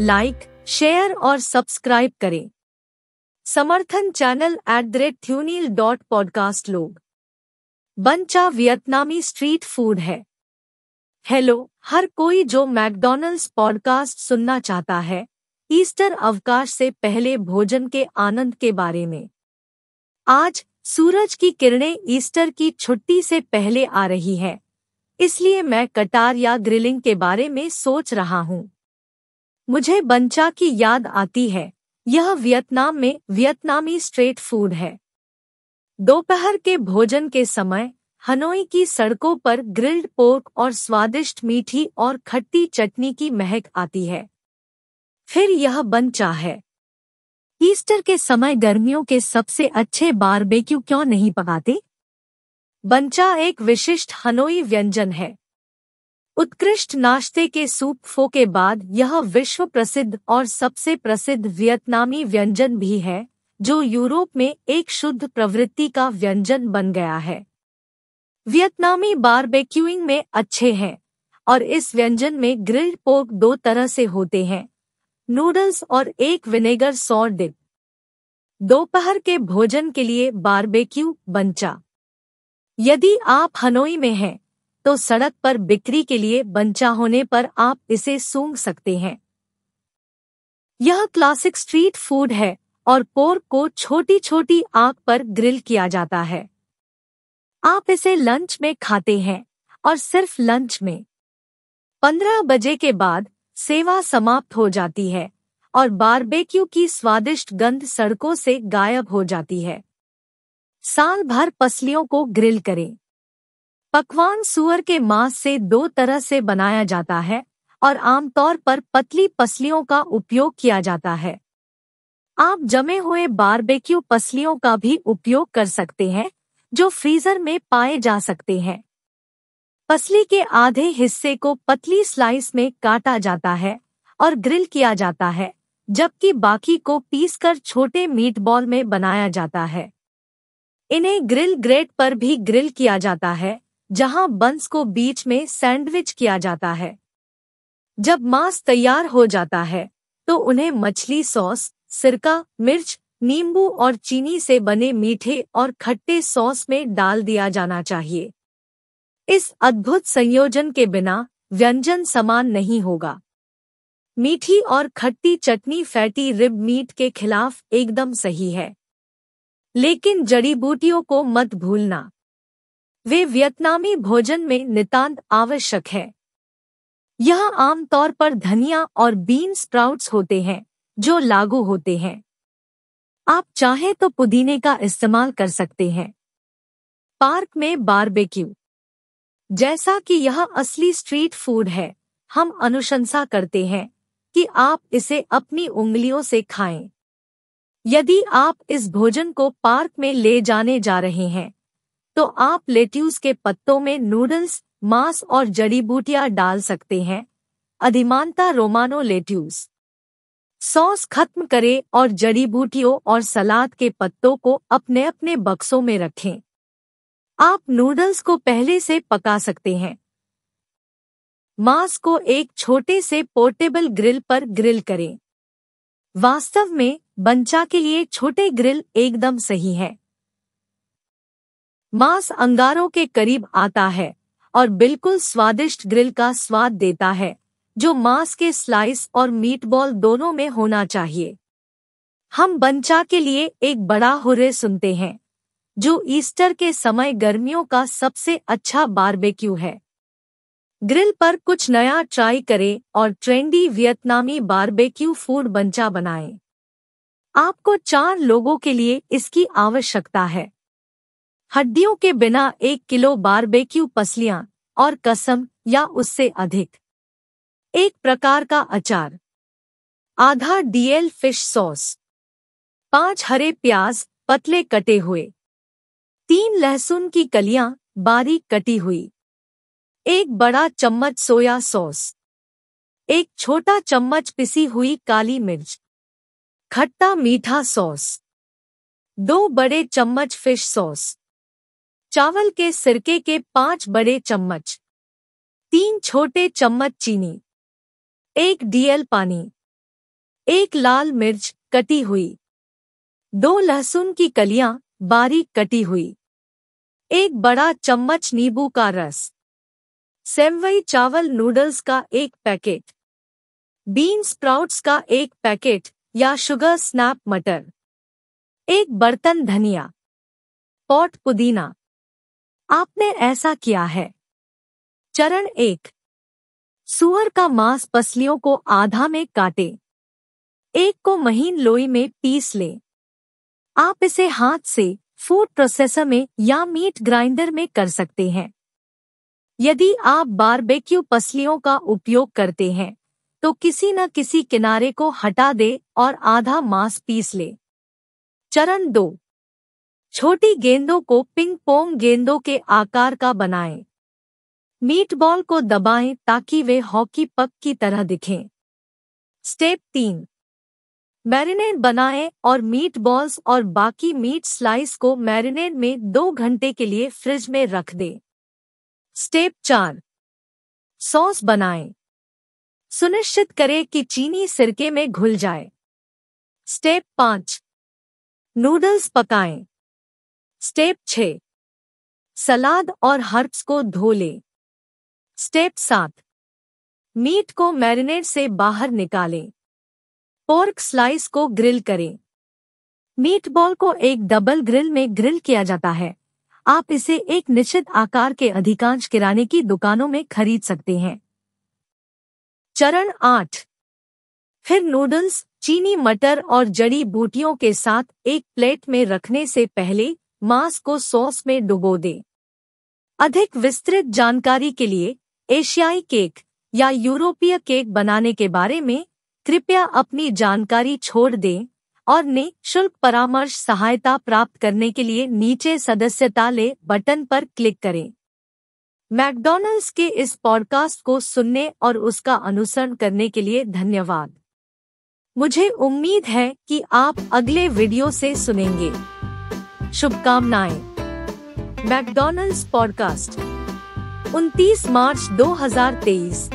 Like share और subscribe करें समर्थन चैनल एट द रेट थ्यूनील डॉट पॉडकास्ट लोग बंचा वियतनामी स्ट्रीट फूड है हेलो हर कोई जो मैकडॉनल्ड्स पॉडकास्ट सुनना चाहता है ईस्टर अवकाश से पहले भोजन के आनंद के बारे में आज सूरज की किरणें ईस्टर की छुट्टी से पहले आ रही है इसलिए मैं कटार या ग्रिलिंग के बारे में सोच रहा हूँ मुझे बंचा की याद आती है यह वियतनाम में वियतनामी स्ट्रीट फूड है दोपहर के भोजन के समय हनोई की सड़कों पर ग्रिल्ड पोर्क और स्वादिष्ट मीठी और खट्टी चटनी की महक आती है फिर यह बंचा है ईस्टर के समय गर्मियों के सबसे अच्छे बारबेक्यू क्यों नहीं पकाते बंचा एक विशिष्ट हनोई व्यंजन है उत्कृष्ट नाश्ते के सूप फो के बाद यह विश्व प्रसिद्ध और सबसे प्रसिद्ध वियतनामी व्यंजन भी है जो यूरोप में एक शुद्ध प्रवृत्ति का व्यंजन बन गया है वियतनामी बारबेक्यूइंग में अच्छे हैं और इस व्यंजन में ग्रिल्ड पोर्क दो तरह से होते हैं नूडल्स और एक विनेगर सौर डिप दोपहर के भोजन के लिए बारबेक्यू बंचा यदि आप हनोई में हैं तो सड़क पर बिक्री के लिए बंचा होने पर आप इसे सूंघ सकते हैं यह क्लासिक स्ट्रीट फूड है और पोर्क को छोटी छोटी आग पर ग्रिल किया जाता है आप इसे लंच में खाते हैं और सिर्फ लंच में पंद्रह बजे के बाद सेवा समाप्त हो जाती है और बारबेक्यू की स्वादिष्ट गंध सड़कों से गायब हो जाती है साल भर पसलियों को ग्रिल करें पकवान सुअर के मांस से दो तरह से बनाया जाता है और आमतौर पर पतली पसलियों का उपयोग किया जाता है आप जमे हुए बारबेक्यू पसलियों का भी उपयोग कर सकते हैं जो फ्रीजर में पाए जा सकते हैं पसली के आधे हिस्से को पतली स्लाइस में काटा जाता है और ग्रिल किया जाता है जबकि बाकी को पीसकर छोटे मीटबॉल में बनाया जाता है इन्हें ग्रिल ग्रेट पर भी ग्रिल किया जाता है जहां बंस को बीच में सैंडविच किया जाता है जब मांस तैयार हो जाता है तो उन्हें मछली सॉस सिरका मिर्च नींबू और चीनी से बने मीठे और खट्टे सॉस में डाल दिया जाना चाहिए इस अद्भुत संयोजन के बिना व्यंजन समान नहीं होगा मीठी और खट्टी चटनी फैटी रिब मीट के खिलाफ एकदम सही है लेकिन जड़ी बूटियों को मत भूलना वे वियतनामी भोजन में नितांत आवश्यक है यह आमतौर पर धनिया और बीन स्प्राउट्स होते हैं जो लागू होते हैं आप चाहें तो पुदीने का इस्तेमाल कर सकते हैं पार्क में बारबेक्यू जैसा कि यह असली स्ट्रीट फूड है हम अनुशंसा करते हैं कि आप इसे अपनी उंगलियों से खाएं। यदि आप इस भोजन को पार्क में ले जाने जा रहे हैं तो आप लेट्यूस के पत्तों में नूडल्स मांस और जड़ी बूटियां डाल सकते हैं अधिमानता रोमानो लेट्यूस सॉस खत्म करें और जड़ी बूटियों और सलाद के पत्तों को अपने अपने बक्सों में रखें आप नूडल्स को पहले से पका सकते हैं मांस को एक छोटे से पोर्टेबल ग्रिल पर ग्रिल करें वास्तव में बंचा के लिए छोटे ग्रिल एकदम सही है मांस अंगारों के करीब आता है और बिल्कुल स्वादिष्ट ग्रिल का स्वाद देता है जो मांस के स्लाइस और मीटबॉल दोनों में होना चाहिए हम बंचा के लिए एक बड़ा हुर्रे सुनते हैं जो ईस्टर के समय गर्मियों का सबसे अच्छा बारबेक्यू है ग्रिल पर कुछ नया ट्राई करें और ट्रेंडी वियतनामी बारबेक्यू फूड बंचा बनाएं। आपको चार लोगों के लिए इसकी आवश्यकता है हड्डियों के बिना एक किलो बारबेक्यू पसलियां और कसम या उससे अधिक एक प्रकार का अचार आधा डीएल फिश सॉस पांच हरे प्याज पतले कटे हुए तीन लहसुन की कलियां बारीक कटी हुई एक बड़ा चम्मच सोया सॉस एक छोटा चम्मच पिसी हुई काली मिर्च खट्टा मीठा सॉस दो बड़े चम्मच फिश सॉस चावल के सिरके के पांच बड़े चम्मच तीन छोटे चम्मच चीनी एक डीएल पानी एक लाल मिर्च कटी हुई दो लहसुन की कलियां बारीक कटी हुई एक बड़ा चम्मच नींबू का रस सेमवई चावल नूडल्स का एक पैकेट बीन स्प्राउट्स का एक पैकेट या शुगर स्नैप मटर एक बर्तन धनिया पॉट पुदीना आपने ऐसा किया है चरण एक सुअर का मांस पसलियों को आधा में काटे एक को महीन लोई में पीस ले आप इसे हाथ से फूड प्रोसेसर में या मीट ग्राइंडर में कर सकते हैं यदि आप बारबेक्यू पसलियों का उपयोग करते हैं तो किसी न किसी किनारे को हटा दे और आधा मांस पीस ले चरण दो छोटी गेंदों को पिंग पोंग गेंदों के आकार का बनाएं। मीट बॉल को दबाएं ताकि वे हॉकी पक की तरह दिखें स्टेप तीन मैरिनेट बनाएं और मीट बॉल्स और बाकी मीट स्लाइस को मैरिनेट में दो घंटे के लिए फ्रिज में रख दें स्टेप चार सॉस बनाएं सुनिश्चित करें कि चीनी सिरके में घुल जाए स्टेप पांच नूडल्स पकाएं स्टेप छ सलाद और हर्ब्स को धो लें स्टेप सात मीट को मैरिनेट से बाहर निकालें पोर्क स्लाइस को ग्रिल करें मीट बॉल को एक डबल ग्रिल में ग्रिल किया जाता है आप इसे एक निश्चित आकार के अधिकांश किराने की दुकानों में खरीद सकते हैं चरण आठ फिर नूडल्स चीनी मटर और जड़ी बूटियों के साथ एक प्लेट में रखने से पहले मांस को सॉस में डुबो दे अधिक विस्तृत जानकारी के लिए एशियाई केक या यूरोपीय केक बनाने के बारे में कृपया अपनी जानकारी छोड़ दें और निःशुल्क परामर्श सहायता प्राप्त करने के लिए नीचे सदस्यता ले बटन पर क्लिक करें मैकडॉनल्ड्स के इस पॉडकास्ट को सुनने और उसका अनुसरण करने के लिए धन्यवाद मुझे उम्मीद है कि आप अगले वीडियो से सुनेंगे शुभकामनाएं मैकडोनल्ड पॉडकास्ट 29 मार्च 2023